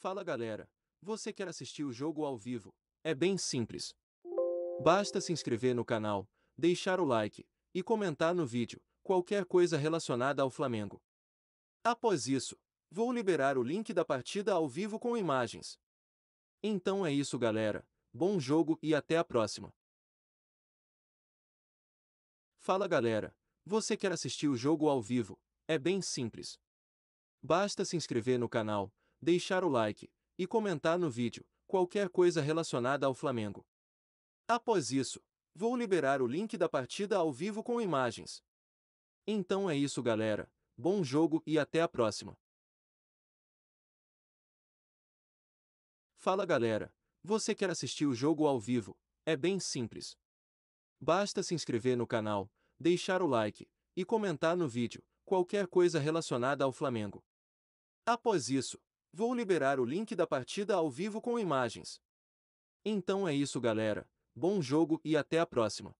Fala galera, você quer assistir o jogo ao vivo? É bem simples. Basta se inscrever no canal, deixar o like e comentar no vídeo qualquer coisa relacionada ao Flamengo. Após isso, vou liberar o link da partida ao vivo com imagens. Então é isso galera, bom jogo e até a próxima. Fala galera, você quer assistir o jogo ao vivo? É bem simples. Basta se inscrever no canal, deixar o like e comentar no vídeo qualquer coisa relacionada ao Flamengo. Após isso, vou liberar o link da partida ao vivo com imagens. Então é isso, galera. Bom jogo e até a próxima. Fala, galera. Você quer assistir o jogo ao vivo? É bem simples. Basta se inscrever no canal, deixar o like e comentar no vídeo qualquer coisa relacionada ao Flamengo. Após isso, Vou liberar o link da partida ao vivo com imagens. Então é isso, galera. Bom jogo e até a próxima.